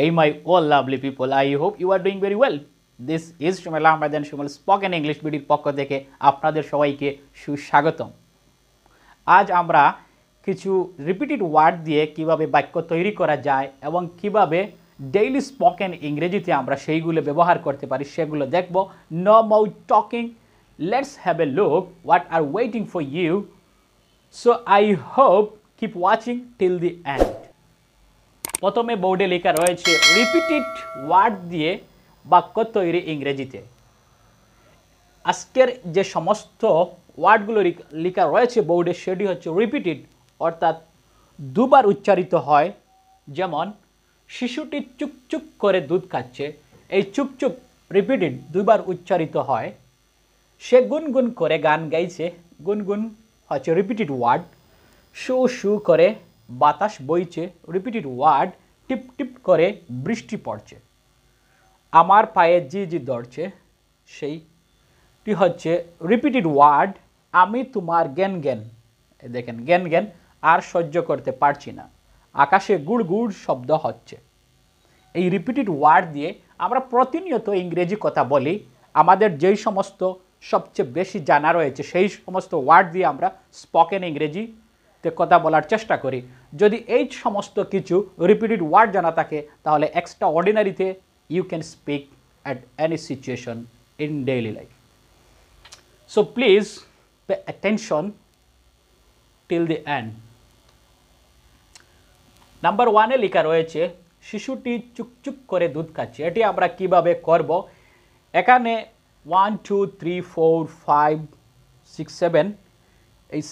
Hey my all lovely people, I hope you are doing very well. This is Sumel Ahmed and Sumel spoken English বিডির পক্ষ থেকে আপনাদের সবাইকে সুস্বাগতম আজ আমরা কিছু রিপিটেড ওয়ার্ড দিয়ে কিভাবে বাক্য তৈরি করা যায় এবং কিভাবে ডেইলি স্পোকেন ইংরেজিতে আমরা সেইগুলো ব্যবহার করতে পারি সেগুলো দেখব no more talking let's have a look what are waiting for you so I hope keep watching till the end প্রথমে বোর্ডে লেখা রয়েছে রিপিটেড ওয়ার্ড দিয়ে বাক্য তৈরি ইংরেজিতে আজকের যে সমস্ত ওয়ার্ডগুলো লেখা রয়েছে বোর্ডে সেটি হচ্ছে রিপিটেড অর্থাৎ দুবার উচ্চারিত হয় যেমন শিশুটি চুপচুপ করে দুধ খাচ্ছে এই চুপচুপ রিপিটেড দুবার উচ্চারিত হয় সে গুনগুন করে গান গাইছে গুনগুন হচ্ছে রিপিটেড ওয়ার্ড শু শু করে বাতাস বইছে রিপিটেড ওয়ার্ড টিপ টিপ করে বৃষ্টি পড়ছে আমার পায়ে জি জি দড়ছে সেইটি হচ্ছে রিপিটেড ওয়ার্ড আমি তোমার জ্ঞান জ্ঞান দেখেন জ্ঞান জ্ঞান আর সহ্য করতে পারছি না আকাশে গুড় গুড় শব্দ হচ্ছে এই রিপিটেড ওয়ার্ড দিয়ে আমরা প্রতিনিয়ত ইংরেজি কথা বলি আমাদের যেই সমস্ত সবচেয়ে বেশি জানা রয়েছে সেই সমস্ত ওয়ার্ড দিয়ে আমরা স্পকেন ইংরেজি তে কথা বলার চেষ্টা করি যদি এই সমস্ত কিছু রিপিটেড ওয়ার্ড জানা থাকে তাহলে এক্সট্রা অর্ডিনারিতে you can speak at any situation in daily life so please pay attention till the end number ওয়ানে লেখা রয়েছে শিশুটি চুকচুক করে দুধ খাচ্ছে এটি আমরা কিভাবে করব এখানে one two three four five six seven এই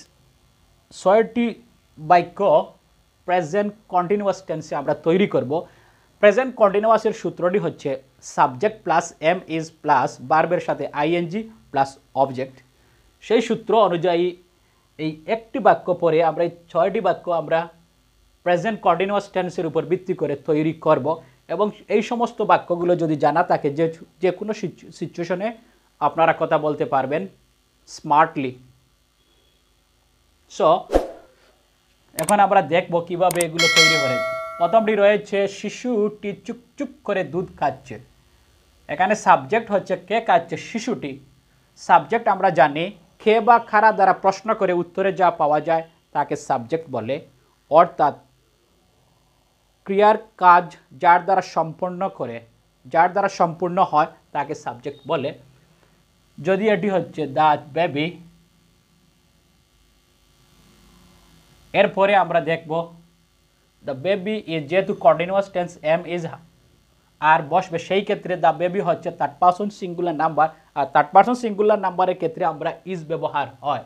ছয়টি বাক্য প্রেজেন্ট কন্টিনিউয়াস টেন্সে আমরা তৈরি করব প্রেজেন্ট কন্টিনিউয়াসের সূত্রটি হচ্ছে subject plus am is plus বার্বের সাথে আইএনজি প্লাস অবজেক্ট সেই সূত্র অনুযায়ী এই একটি বাক্য পরে আমরা এই ছয়টি বাক্য আমরা প্রেজেন্ট কন্টিনিউয়াস টেন্সের উপর ভিত্তি করে তৈরি করব এবং এই সমস্ত বাক্যগুলো যদি জানা থাকে যে যে কোনো সিচুয়েশনে আপনারা কথা বলতে পারবেন স্মার্টলি সো এখন আমরা দেখব কিভাবে এগুলো তৈরি করে প্রথমটি রয়েছে শিশুটি চুপচুপ করে দুধ খাচ্ছে এখানে সাবজেক্ট হচ্ছে কে খাচ্ছে শিশুটি সাবজেক্ট আমরা জানি খে বা খারা দ্বারা প্রশ্ন করে উত্তরে যা পাওয়া যায় তাকে সাবজেক্ট বলে অর্থাৎ ক্রিয়ার কাজ যার দ্বারা সম্পন্ন করে যার দ্বারা সম্পূর্ণ হয় তাকে সাবজেক্ট বলে যদি এটি হচ্ছে দা বেবি এরপরে আমরা দেখব দ্য বেবি ইজ যেহেতু continuous tense am is are বসবে সেই ক্ষেত্রে দ্য বেবি হচ্ছে থার্ড পার্সন সিঙ্গুলার নাম্বার আর থার্ড পার্সন সিঙ্গুলার নাম্বারের ক্ষেত্রে আমরা ইজ ব্যবহার হয়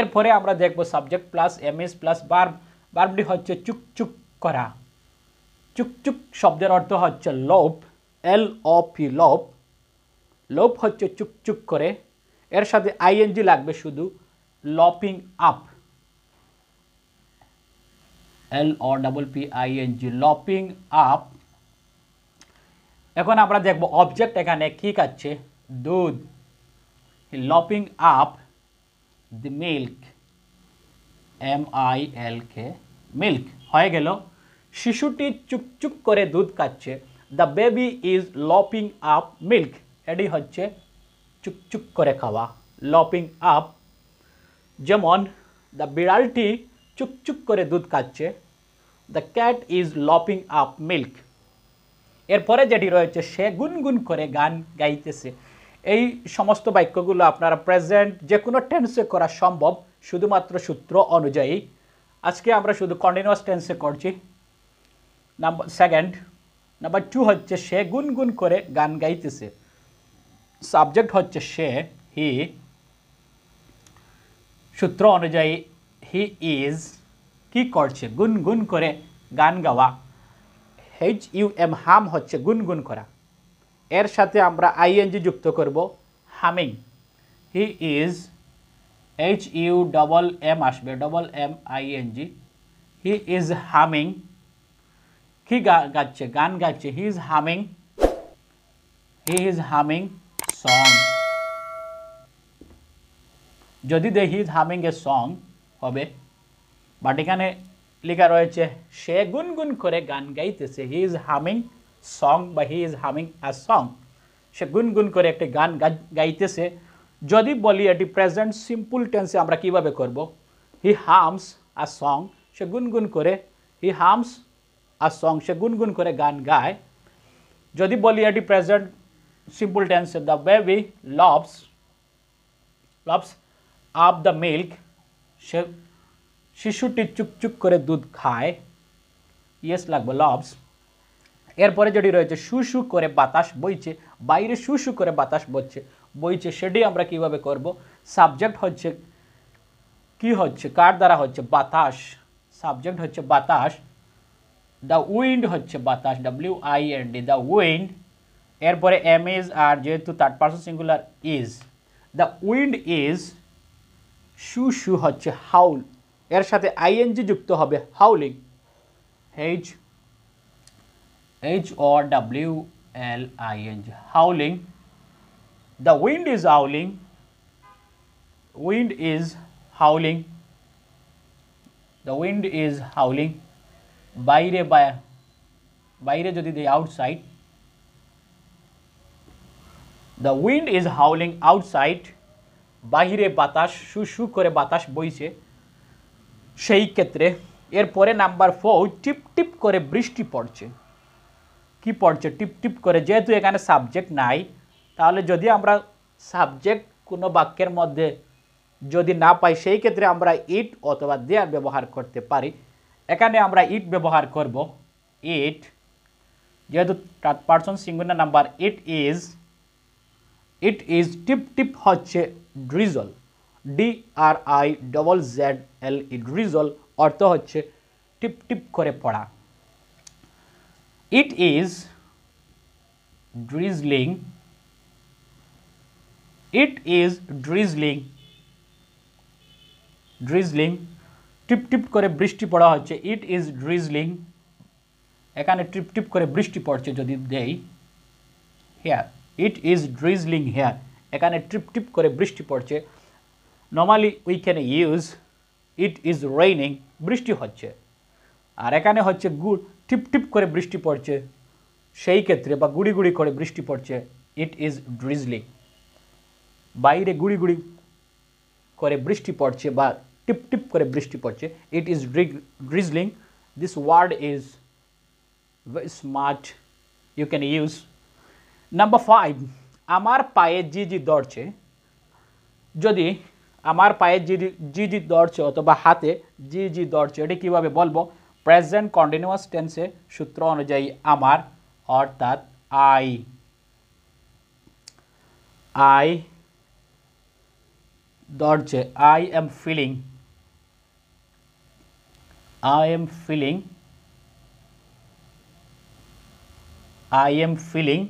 এরপরে আমরা দেখব subject plus am is plus verb বার্বটি হচ্ছে চুকচুক করা চুকচুক শব্দের অর্থ হচ্ছে লোভ এল ও পি লোভ লোভ হচ্ছে চুকচুক করে এর সাথে আইএনজি লাগবে শুধু lapping up L O double P I N G lapping up এখন আমরা দেখব অবজেক্ট এখানে কী খাচ্ছে দুধ lapping up the milk M I L K milk হয়ে গেল শিশুটি চুপচুপ করে দুধ খাচ্ছে the baby is lapping up milk এটি হচ্ছে চুপচুপ করে খাওয়া লপিং আপ যেমন দ্য বিড়ালটি চুপচুপ করে দুধ খাচ্ছে the cat is lapping up milk এরপরে যেটি রয়েছে সে গুনগুন করে গান গাইতেছে এই সমস্ত বাক্যগুলো আপনারা প্রেজেন্ট যে কোনো টেন্সে করা সম্ভব শুধুমাত্র সূত্র অনুযায়ী আজকে আমরা শুধু কন্টিনিউয়াস টেন্সে করছি নাম্বার সেকেন্ড নাম্বার টু হচ্ছে সে গুনগুন করে গান গাইতেছে সাবজেক্ট হচ্ছে সে হি সূত্র অনুযায়ী হি ইজ কি করছে গুনগুন করে গান গাওয়া হেচ ইউ এম হাম হচ্ছে গুনগুন করা এর সাথে আমরা আইএনজি যুক্ত করব humming he is H U double M আসবে double M ING he is humming কি গাচ্ছে গান গাচ্ছে he is humming he is humming song যদি দে he is humming a song হবে বাট এখানে লেখা রয়েছে সে গুনগুন করে গান গাইতেছে হি ইজ হামিং সং বা he is humming a song সে গুনগুন করে একটি গান গাইতেছে যদি বলি এটি প্রেজেন্ট সিম্পল টেন্সে আমরা কিভাবে করব হি হামস আ সং সে গুনগুন করে হি হামস আ সং সে গুনগুন করে গান গায় যদি বলি এটি প্রেজেন্ট সিম্পল টেন্সে the baby loves loves up the milk সে শিশুটি চুপচুপ করে দুধ খায় ইয়েস লাগবে লবস এরপরে যেটি রয়েছে সুসু করে বাতাস বইছে বাইরে সুসু করে বাতাস বইছে বইছে সেটি আমরা কিভাবে করব সাবজেক্ট হচ্ছে কি হচ্ছে কার দ্বারা হচ্ছে বাতাস সাবজেক্ট হচ্ছে বাতাস দ্য উইন্ড হচ্ছে বাতাস W I N D the wind এরপরে এম ইজ আর যেহেতু third person singular is the wind is শু শু হচ্ছে হাউল এর সাথে আইএনজি যুক্ত হবে howling H H O W L ING howling the wind is howling wind is howling the wind is howling বাইরে বা বাইরে যদি দিই outside the wind is howling outside বাহিরে বাতাস সুসু করে বাতাস বইছে সেই ক্ষেত্রে এরপরে নাম্বার ফোর টিপ টিপ করে বৃষ্টি পড়ছে কি পড়ছে টিপ টিপ করে যেহেতু এখানে সাবজেক্ট নাই তাহলে যদি আমরা সাবজেক্ট কোনো বাক্যের মধ্যে যদি না পাই সেই ক্ষেত্রে আমরা ইট অথবা দেয়ার ব্যবহার করতে পারি এখানে আমরা ইট ব্যবহার করব ইট যেহেতু person singular number it is it is টিপ টিপ হচ্ছে drizzle D R I double Z L E drizzle অর্থ হচ্ছে টিপ টিপ করে পড়া it is drizzling it is drizzling drizzling টিপ টিপ করে বৃষ্টি পড়া হচ্ছে ইট ইজ ড্রিজলিং এখানে টিপ টিপ করে বৃষ্টি পড়ছে যদি দেই হ্যাঁ ইট ইজ ড্রিজলিং হেয়ার এখানে ট্রিপ টিপ করে বৃষ্টি পড়ছে normally we can use it is raining বৃষ্টি হচ্ছে আর এখানে হচ্ছে গুড় টিপ টিপ করে বৃষ্টি পড়ছে সেই ক্ষেত্রে বা গুড়ি গুড়ি করে বৃষ্টি পড়ছে ইট ইজ ড্রিজলিং বাইরে গুড়ি গুড়ি করে বৃষ্টি পড়ছে বা টিপ টিপ করে বৃষ্টি পড়ছে it is drizzling this word is smart you can use number five আমার পায়ে যে যে দৌড়ছে যদি আমার পায়ে যে যে জি দৌড়ছে অথবা হাতে যে জি দৌড়ছে এটি কীভাবে বলবো প্রেজেন্ট কন্টিনিউয়াস টেন্সে সূত্র অনুযায়ী আমার অর্থাৎ আই আই দরজে I am feeling I am feeling I am feeling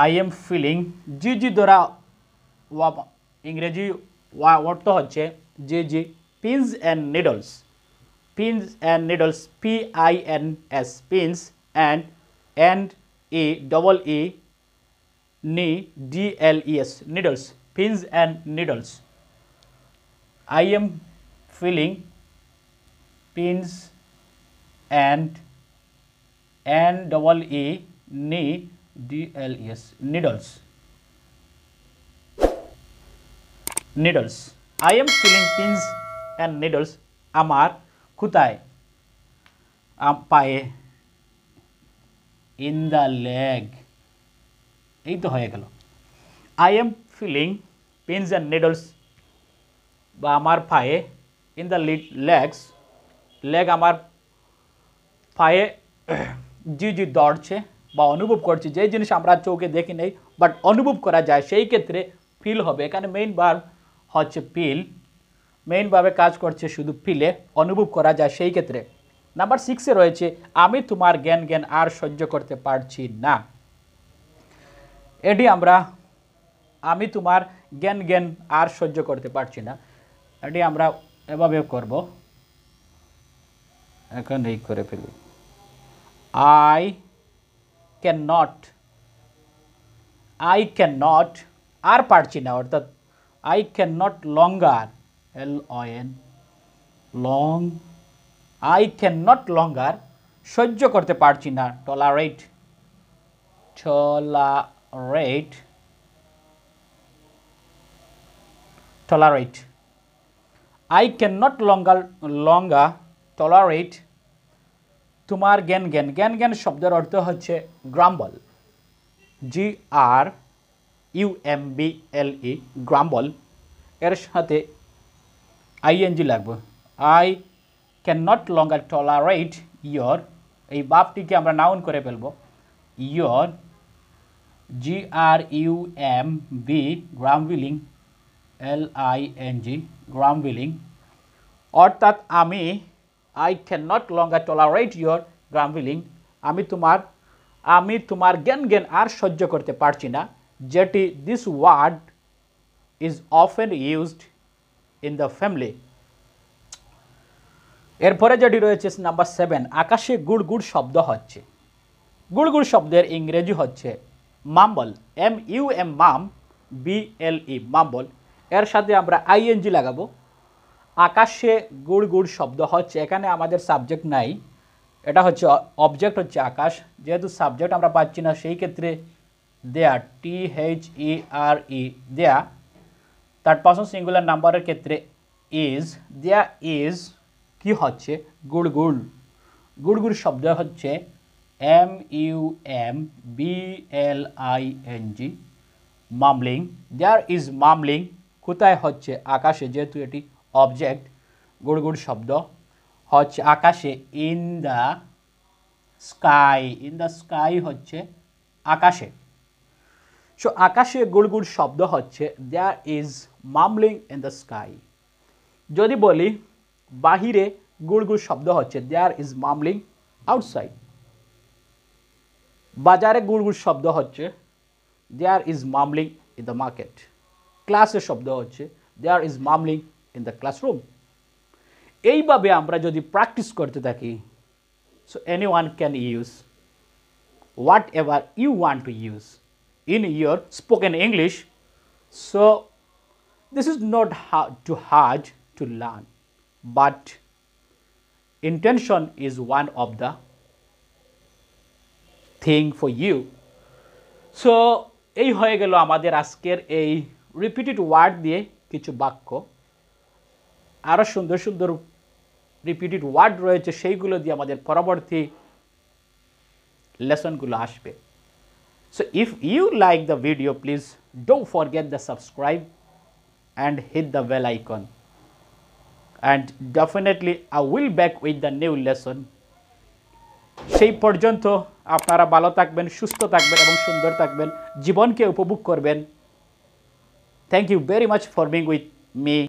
I am feeling জি জি দ্বারা ইংরেজি অর্থ হচ্ছে জি জি pins and needles pins and needles P I N S pins and and E double E নি D L E S needles pins and needles. I am feeling pins and and double e knee DLES needles. Needles. I am feeling pins and needles. Amar kutai. Am pae. In the leg. এই তো হয়ে গেল I am feeling pens and needles বা আমার পায়ে in the legs leg আমার পায়ে জি জি দৌড়ছে বা অনুভব করছি যেই জিনিস আমরা চোখে দেখি নেই বাট অনুভব করা যায় সেই ক্ষেত্রে ফিল হবে এখানে মেইন বার হচ্ছে ফিল মেইনভাবে কাজ করছে শুধু ফিলে অনুভব করা যায় সেই ক্ষেত্রে নাম্বার সিক্সে রয়েছে আমি তোমার জ্ঞান জ্ঞান আর সহ্য করতে পারছি না এটি আমরা আমি তোমার জ্ঞান জ্ঞান আর সহ্য করতে পারছি না এটি আমরা এভাবে করব এখন এই করে ফেলি আই ক্যানট আই ক্যানট আর পারছি না অর্থাৎ I can not longer L অয়েন long I can not longer সহ্য করতে পারছি না tolerate tolerate I can not longer longer tolerate তোমার জ্ঞান জ্ঞান জ্ঞান জ্ঞান শব্দের অর্থ হচ্ছে grumble G R U M B L E grumble এর সাথে আইএনজি লাগবে I can not longer tolerate your এই বাপটিকে আমরা নাউন করে ফেলব your G R U M B grumbling L I N G grumbling অর্থাৎ আমি I can not longer tolerate your grumbling আমি তোমার আমি তোমার জ্ঞান জ্ঞান আর সহ্য করতে পারছি না যেটি this word is often used in the family এরপরে যেটি রয়েছে নাম্বার সেভেন আকাশে গুড় গুড় শব্দ হচ্ছে গুড় গুড় শব্দের ইংরেজি হচ্ছে mumble M U M mum B L E mumble এর সাথে আমরা আইএনজি লাগাবো আকাশে গুড় গুড় শব্দ হচ্ছে এখানে আমাদের সাবজেক্ট নাই এটা হচ্ছে অবজেক্ট হচ্ছে আকাশ যেহেতু সাবজেক্ট আমরা পাচ্ছি না সেই ক্ষেত্রে দেয়া টি এইচ ই আর ই দেয়া থার্ড পার্সন সিঙ্গুলার নাম্বারের ক্ষেত্রে ইজ দেয়া ইজ কি হচ্ছে গুড় গুড় গুড় গুড় শব্দ হচ্ছে M U M B L I N G mumbling there is mumbling কোথায় হচ্ছে আকাশে যেহেতু এটি অবজেক্ট গুড় গুড় শব্দ হচ্ছে আকাশে in the sky in the sky হচ্ছে আকাশে সো আকাশে গুড় গুড় শব্দ হচ্ছে there is mumbling in the sky যদি বলি বাহিরে গুড় শব্দ হচ্ছে দেয়ার ইজ মামলিং আউটসাইড বাজারে গুড় গুড় শব্দ হচ্ছে there is mumbling in the market ক্লাসে শব্দ হচ্ছে there is mumbling in the classroom. এইভাবে আমরা যদি প্র্যাকটিস করতে থাকি so anyone can use whatever you want to use in your spoken English so this is not hard, too hard to learn but intention is one of the thing for you so এই হয়ে গেল আমাদের আজকের এই repeated word দিয়ে কিছু বাক্য আরও সুন্দর সুন্দর রিপিটেড ওয়ার্ড রয়েছে সেইগুলো দিয়ে আমাদের পরবর্তী লেসনগুলো আসবে so if you like the video please don't forget the subscribe and hit the bell icon and definitely I will back with the new lesson সেই পর্যন্ত আপনারা ভালো থাকবেন সুস্থ থাকবেন এবং সুন্দর থাকবেন জীবনকে উপভোগ করবেন thank you very much for being with me